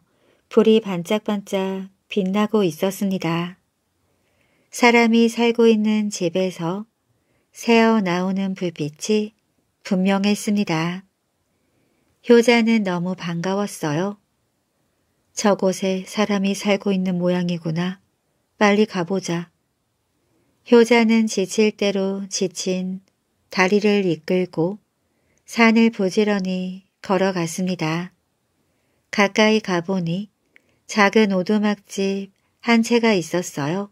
불이 반짝반짝 빛나고 있었습니다. 사람이 살고 있는 집에서 새어 나오는 불빛이 분명했습니다. 효자는 너무 반가웠어요. 저곳에 사람이 살고 있는 모양이구나. 빨리 가보자. 효자는 지칠 대로 지친 다리를 이끌고 산을 부지런히 걸어갔습니다. 가까이 가보니 작은 오두막집 한 채가 있었어요.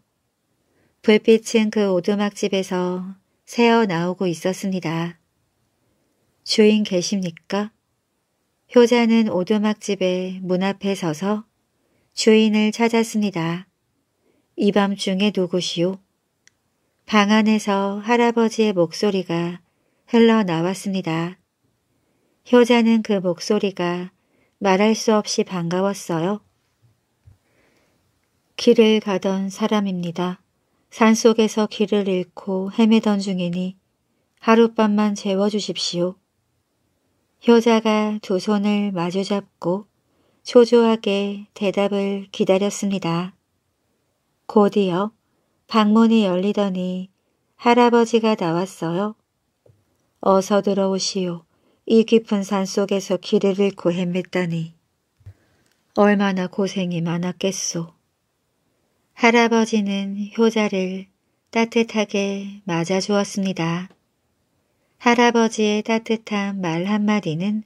불빛은 그 오두막집에서 새어 나오고 있었습니다. 주인 계십니까? 효자는 오두막집의 문 앞에 서서 주인을 찾았습니다. 이 밤중에 누구시오? 방 안에서 할아버지의 목소리가 흘러나왔습니다. 효자는 그 목소리가 말할 수 없이 반가웠어요. 길을 가던 사람입니다. 산속에서 길을 잃고 헤매던 중이니 하룻밤만 재워주십시오. 효자가 두 손을 마주잡고 초조하게 대답을 기다렸습니다. 곧이어 방문이 열리더니 할아버지가 나왔어요. 어서 들어오시오. 이 깊은 산속에서 길을 잃고 헤맸다니. 얼마나 고생이 많았겠소. 할아버지는 효자를 따뜻하게 맞아주었습니다. 할아버지의 따뜻한 말 한마디는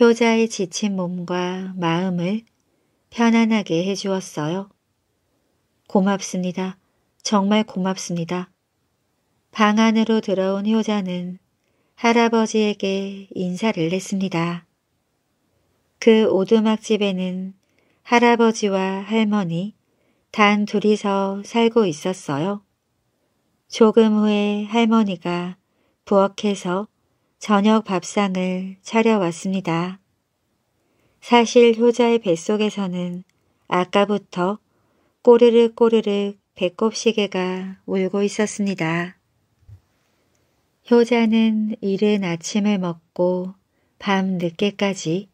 효자의 지친 몸과 마음을 편안하게 해주었어요. 고맙습니다. 정말 고맙습니다. 방 안으로 들어온 효자는 할아버지에게 인사를 했습니다. 그 오두막집에는 할아버지와 할머니, 단 둘이서 살고 있었어요. 조금 후에 할머니가 부엌에서 저녁 밥상을 차려왔습니다. 사실 효자의 뱃속에서는 아까부터 꼬르륵 꼬르륵 배꼽 시계가 울고 있었습니다. 효자는 이른 아침을 먹고 밤 늦게까지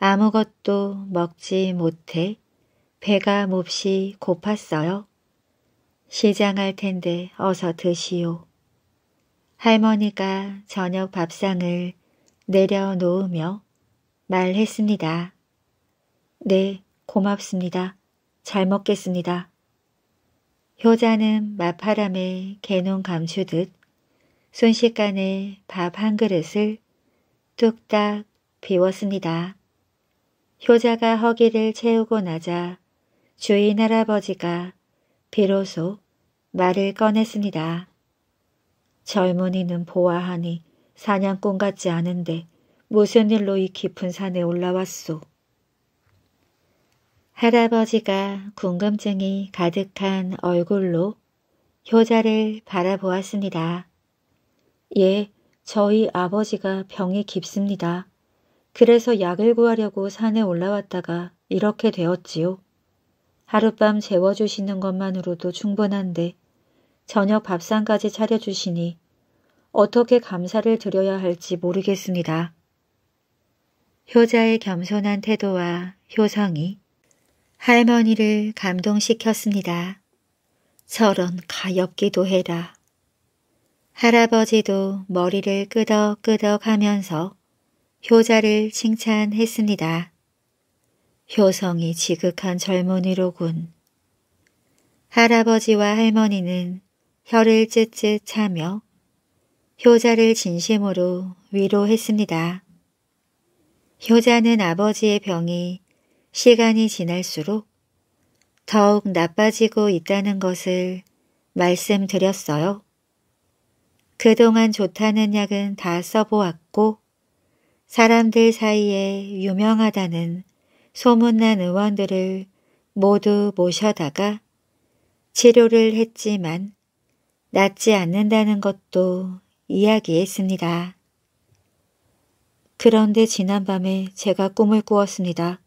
아무것도 먹지 못해 배가 몹시 고팠어요. 시장할 텐데 어서 드시오. 할머니가 저녁 밥상을 내려놓으며 말했습니다. 네, 고맙습니다. 잘 먹겠습니다. 효자는 마파람에 개눈 감추듯 순식간에 밥 한 그릇을 뚝딱 비웠습니다. 효자가 허기를 채우고 나자 주인 할아버지가 비로소 말을 꺼냈습니다. 젊은이는 보아하니 사냥꾼 같지 않은데 무슨 일로 이 깊은 산에 올라왔소. 할아버지가 궁금증이 가득한 얼굴로 효자를 바라보았습니다. 예, 저희 아버지가 병이 깊습니다. 그래서 약을 구하려고 산에 올라왔다가 이렇게 되었지요. 하룻밤 재워주시는 것만으로도 충분한데 저녁 밥상까지 차려주시니 어떻게 감사를 드려야 할지 모르겠습니다. 효자의 겸손한 태도와 효성이 할머니를 감동시켰습니다. 저런 가엾기도 해라. 할아버지도 머리를 끄덕끄덕 하면서 효자를 칭찬했습니다. 효성이 지극한 젊은이로군. 할아버지와 할머니는 혀를 쯧쯧 차며 효자를 진심으로 위로했습니다. 효자는 아버지의 병이 시간이 지날수록 더욱 나빠지고 있다는 것을 말씀드렸어요. 그동안 좋다는 약은 다 써보았고 사람들 사이에 유명하다는 소문난 의원들을 모두 모셔다가 치료를 했지만 낫지 않는다는 것도 이야기했습니다. 그런데 지난밤에 제가 꿈을 꾸었습니다.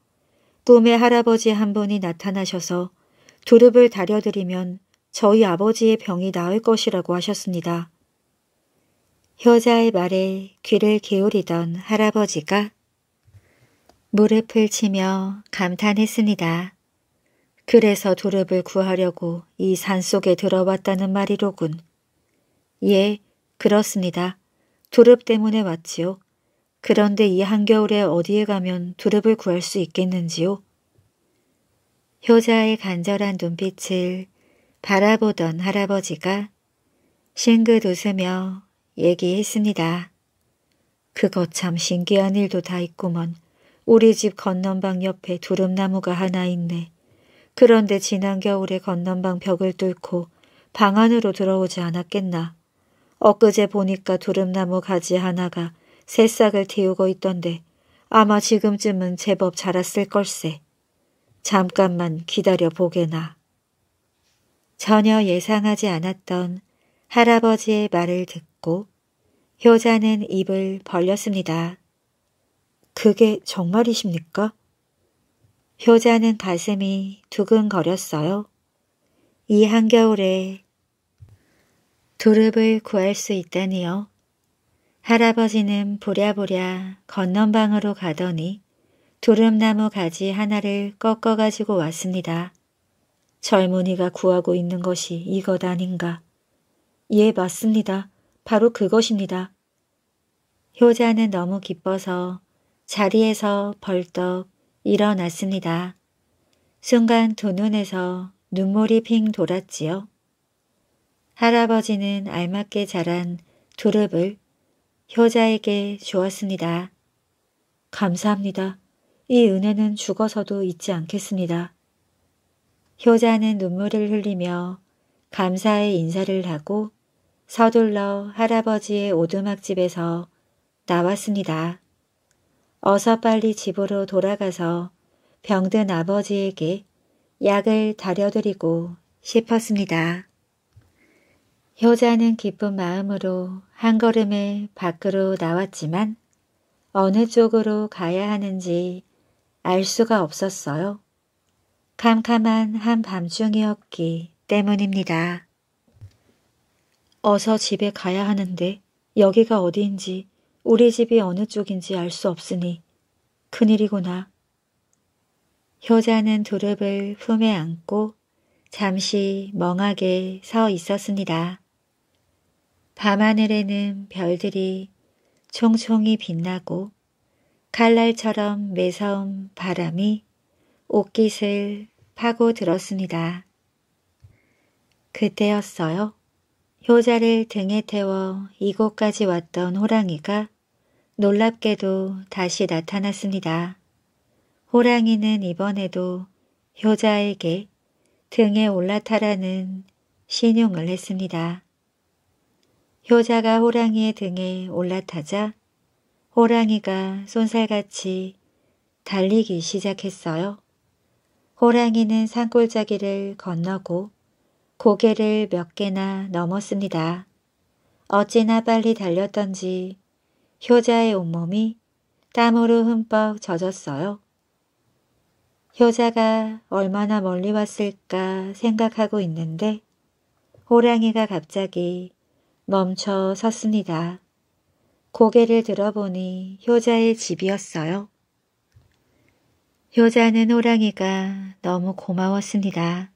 꿈에 할아버지 한 분이 나타나셔서 두릅을 다려드리면 저희 아버지의 병이 나을 것이라고 하셨습니다. 효자의 말에 귀를 기울이던 할아버지가 무릎을 치며 감탄했습니다. 그래서 두릅을 구하려고 이 산속에 들어왔다는 말이로군. 예, 그렇습니다. 두릅 때문에 왔지요. 그런데 이 한겨울에 어디에 가면 두릅을 구할 수 있겠는지요? 효자의 간절한 눈빛을 바라보던 할아버지가 싱긋 웃으며 얘기했습니다. 그거 참 신기한 일도 다 있구먼. 우리 집 건넌방 옆에 두릅나무가 하나 있네. 그런데 지난 겨울에 건넌방 벽을 뚫고 방 안으로 들어오지 않았겠나. 엊그제 보니까 두릅나무 가지 하나가 새싹을 태우고 있던데 아마 지금쯤은 제법 자랐을 걸세. 잠깐만 기다려 보게나. 전혀 예상하지 않았던 할아버지의 말을 듣고 효자는 입을 벌렸습니다. 그게 정말이십니까? 효자는 가슴이 두근거렸어요. 이 한겨울에 두릅을 구할 수 있다니요. 할아버지는 부랴부랴 건넌방으로 가더니 두릅나무 가지 하나를 꺾어 가지고 왔습니다. 젊은이가 구하고 있는 것이 이것 아닌가. 예, 맞습니다. 바로 그것입니다. 효자는 너무 기뻐서 자리에서 벌떡 일어났습니다. 순간 두 눈에서 눈물이 핑 돌았지요. 할아버지는 알맞게 자란 두릅을 효자에게 주었습니다. 감사합니다. 이 은혜는 죽어서도 잊지 않겠습니다. 효자는 눈물을 흘리며 감사의 인사를 하고 서둘러 할아버지의 오두막집에서 나왔습니다. 어서 빨리 집으로 돌아가서 병든 아버지에게 약을 다려드리고 싶었습니다. 효자는 기쁜 마음으로 한걸음을 밖으로 나왔지만 어느 쪽으로 가야 하는지 알 수가 없었어요. 캄캄한 한밤중이었기 때문입니다. 어서 집에 가야 하는데 여기가 어디인지 우리 집이 어느 쪽인지 알 수 없으니 큰일이구나. 효자는 두릅을 품에 안고 잠시 멍하게 서 있었습니다. 밤하늘에는 별들이 총총히 빛나고 칼날처럼 매서운 바람이 옷깃을 파고 들었습니다. 그때였어요. 효자를 등에 태워 이곳까지 왔던 호랑이가 놀랍게도 다시 나타났습니다. 호랑이는 이번에도 효자에게 등에 올라타라는 신용을 했습니다. 효자가 호랑이의 등에 올라타자 호랑이가 손살같이 달리기 시작했어요. 호랑이는 산골짜기를 건너고 고개를 몇 개나 넘었습니다. 어찌나 빨리 달렸던지 효자의 온몸이 땀으로 흠뻑 젖었어요. 효자가 얼마나 멀리 왔을까 생각하고 있는데 호랑이가 갑자기 멈춰 섰습니다. 고개를 들어보니 효자의 집이었어요. 효자는 호랑이가 너무 고마웠습니다.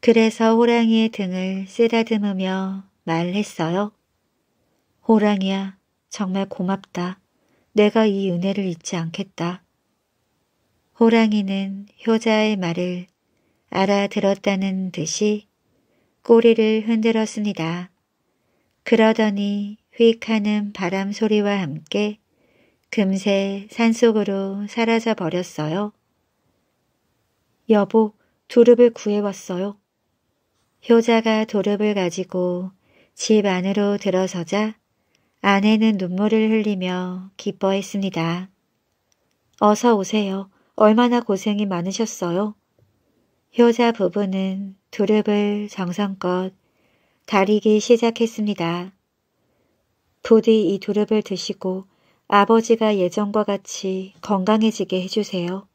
그래서 호랑이의 등을 쓰다듬으며 말했어요. 호랑이야, 정말 고맙다. 내가 이 은혜를 잊지 않겠다. 호랑이는 효자의 말을 알아들었다는 듯이 꼬리를 흔들었습니다. 그러더니 휙 하는 바람 소리와 함께 금세 산속으로 사라져 버렸어요. 여보, 두릅을 구해왔어요. 효자가 두릅을 가지고 집 안으로 들어서자 아내는 눈물을 흘리며 기뻐했습니다. 어서 오세요. 얼마나 고생이 많으셨어요? 효자 부부는 두릅을 정성껏 다리기 시작했습니다. 부디 이 두릅을 드시고 아버지가 예전과 같이 건강해지게 해주세요.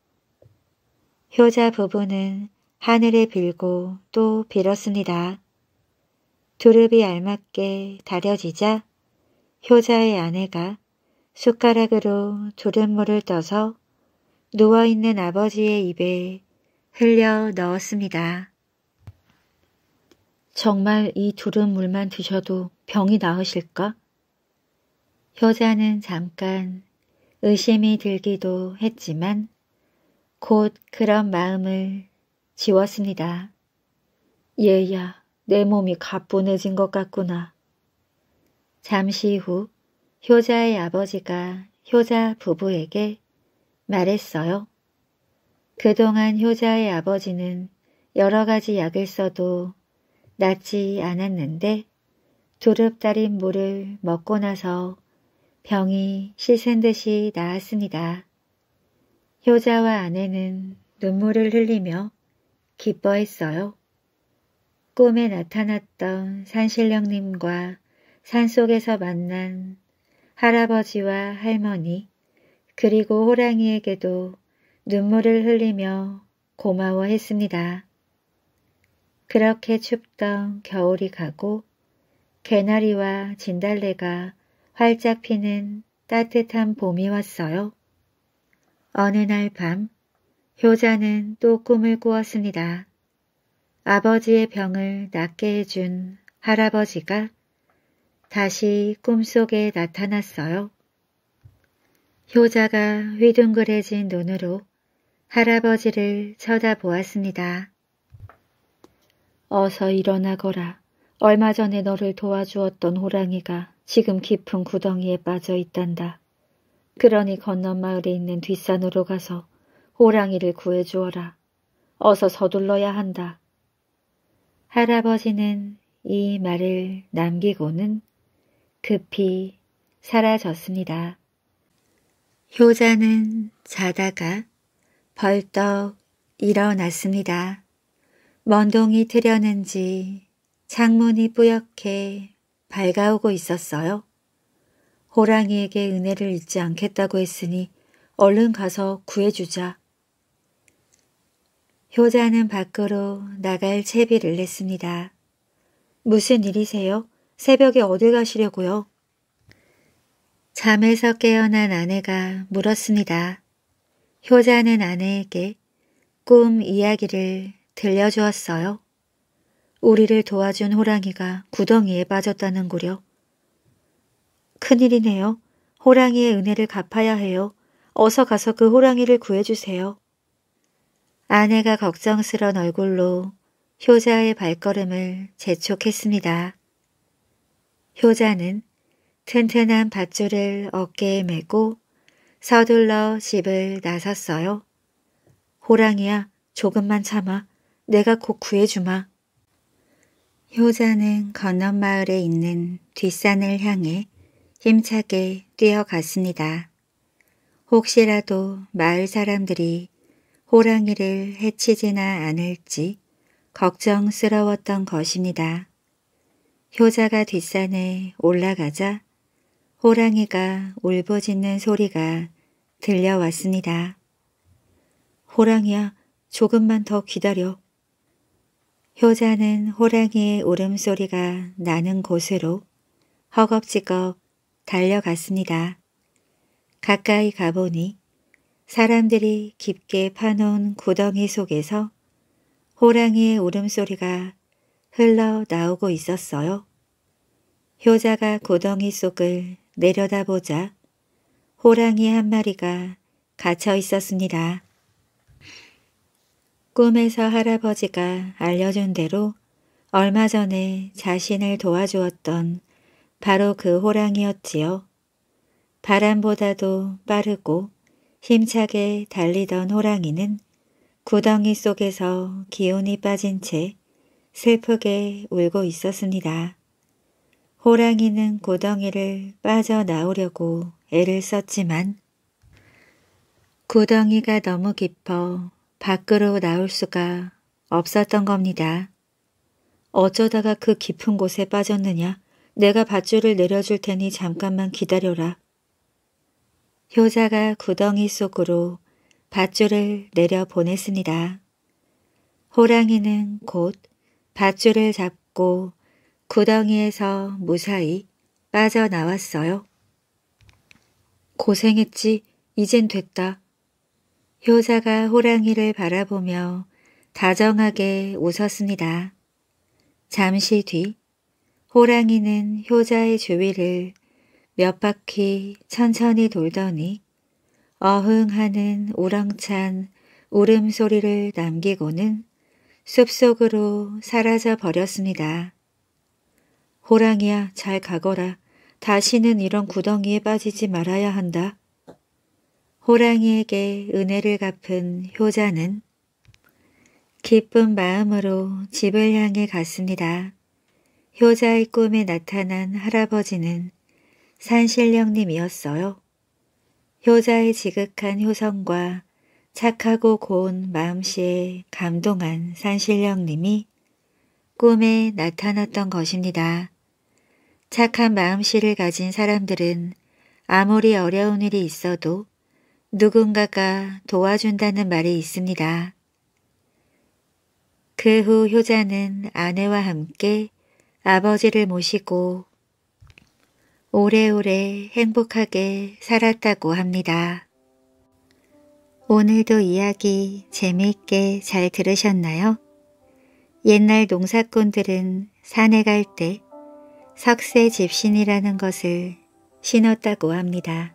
효자 부부는 하늘에 빌고 또 빌었습니다. 두릅이 알맞게 다려지자 효자의 아내가 숟가락으로 조련물을 떠서 누워있는 아버지의 입에 흘려 넣었습니다. 정말 이 두른 물만 드셔도 병이 나으실까? 효자는 잠깐 의심이 들기도 했지만 곧 그런 마음을 지웠습니다. 얘야, 내 몸이 가뿐해진 것 같구나. 잠시 후 효자의 아버지가 효자 부부에게 말했어요. 그동안 효자의 아버지는 여러 가지 약을 써도 낫지 않았는데 두릅다린 물을 먹고 나서 병이 씻은 듯이 나았습니다. 효자와 아내는 눈물을 흘리며 기뻐했어요. 꿈에 나타났던 산신령님과 산속에서 만난 할아버지와 할머니 그리고 호랑이에게도 눈물을 흘리며 고마워했습니다. 그렇게 춥던 겨울이 가고 개나리와 진달래가 활짝 피는 따뜻한 봄이 왔어요. 어느 날 밤 효자는 또 꿈을 꾸었습니다. 아버지의 병을 낫게 해준 할아버지가 다시 꿈속에 나타났어요. 효자가 휘둥그레진 눈으로 할아버지를 쳐다보았습니다. 어서 일어나거라. 얼마 전에 너를 도와주었던 호랑이가 지금 깊은 구덩이에 빠져 있단다. 그러니 건너 마을에 있는 뒷산으로 가서 호랑이를 구해주어라. 어서 서둘러야 한다. 할아버지는 이 말을 남기고는 급히 사라졌습니다. 효자는 자다가 벌떡 일어났습니다. 먼동이 트려는지 창문이 뿌옇게 밝아오고 있었어요. 호랑이에게 은혜를 잊지 않겠다고 했으니 얼른 가서 구해주자. 효자는 밖으로 나갈 채비를 냈습니다. 무슨 일이세요? 새벽에 어딜 가시려고요? 잠에서 깨어난 아내가 물었습니다. 효자는 아내에게 꿈 이야기를 들려주었어요. 우리를 도와준 호랑이가 구덩이에 빠졌다는구려. 큰일이네요. 호랑이의 은혜를 갚아야 해요. 어서 가서 그 호랑이를 구해주세요. 아내가 걱정스런 얼굴로 효자의 발걸음을 재촉했습니다. 효자는 튼튼한 밧줄을 어깨에 메고 서둘러 집을 나섰어요. 호랑이야 조금만 참아 내가 곧 구해주마. 효자는 건넌 마을에 있는 뒷산을 향해 힘차게 뛰어갔습니다. 혹시라도 마을 사람들이 호랑이를 해치지나 않을지 걱정스러웠던 것입니다. 효자가 뒷산에 올라가자 호랑이가 울부짖는 소리가 들려왔습니다. 호랑이야 조금만 더 기다려. 효자는 호랑이의 울음소리가 나는 곳으로 허겁지겁 달려갔습니다. 가까이 가보니 사람들이 깊게 파놓은 구덩이 속에서 호랑이의 울음소리가 흘러나오고 있었어요. 효자가 구덩이 속을 내려다보자 호랑이 한 마리가 갇혀 있었습니다. 꿈에서 할아버지가 알려준 대로 얼마 전에 자신을 도와주었던 바로 그 호랑이였지요. 바람보다도 빠르고 힘차게 달리던 호랑이는 구덩이 속에서 기운이 빠진 채 슬프게 울고 있었습니다. 호랑이는 고덩이를 빠져나오려고 애를 썼지만 구덩이가 너무 깊어 밖으로 나올 수가 없었던 겁니다. 어쩌다가 그 깊은 곳에 빠졌느냐? 내가 밧줄을 내려줄 테니 잠깐만 기다려라. 효자가 구덩이 속으로 밧줄을 내려보냈습니다. 호랑이는 곧 밧줄을 잡고 구덩이에서 무사히 빠져나왔어요. 고생했지. 이젠 됐다. 효자가 호랑이를 바라보며 다정하게 웃었습니다. 잠시 뒤 호랑이는 효자의 주위를 몇 바퀴 천천히 돌더니 어흥하는 우렁찬 울음소리를 남기고는 숲속으로 사라져 버렸습니다. 호랑이야 잘 가거라. 다시는 이런 구덩이에 빠지지 말아야 한다. 호랑이에게 은혜를 갚은 효자는 기쁜 마음으로 집을 향해 갔습니다. 효자의 꿈에 나타난 할아버지는 산신령님이었어요. 효자의 지극한 효성과 착하고 고운 마음씨에 감동한 산신령님이 꿈에 나타났던 것입니다. 착한 마음씨를 가진 사람들은 아무리 어려운 일이 있어도 누군가가 도와준다는 말이 있습니다. 그 후 효자는 아내와 함께 아버지를 모시고 오래오래 행복하게 살았다고 합니다. 오늘도 이야기 재미있게 잘 들으셨나요? 옛날 농사꾼들은 산에 갈 때 석쇠 집신이라는 것을 신었다고 합니다.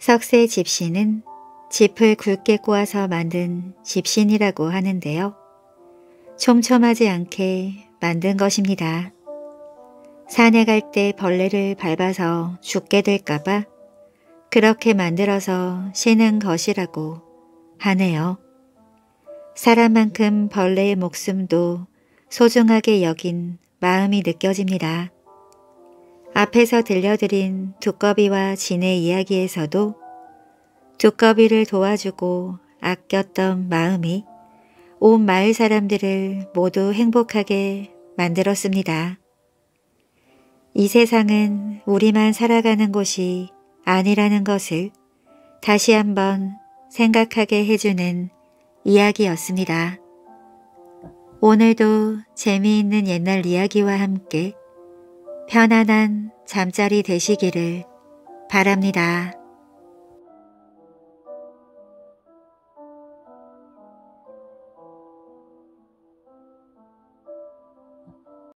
석쇠 집신은 집을 굵게 꼬아서 만든 집신이라고 하는데요. 촘촘하지 않게 만든 것입니다. 산에 갈 때 벌레를 밟아서 죽게 될까봐 그렇게 만들어서 쉬는 것이라고 하네요. 사람만큼 벌레의 목숨도 소중하게 여긴 마음이 느껴집니다. 앞에서 들려드린 두꺼비와 진의 이야기에서도 두꺼비를 도와주고 아꼈던 마음이 온 마을 사람들을 모두 행복하게 만들었습니다. 이 세상은 우리만 살아가는 곳이 아니라는 것을 다시 한번 생각하게 해주는 이야기였습니다. 오늘도 재미있는 옛날 이야기와 함께 편안한 잠자리 되시기를 바랍니다.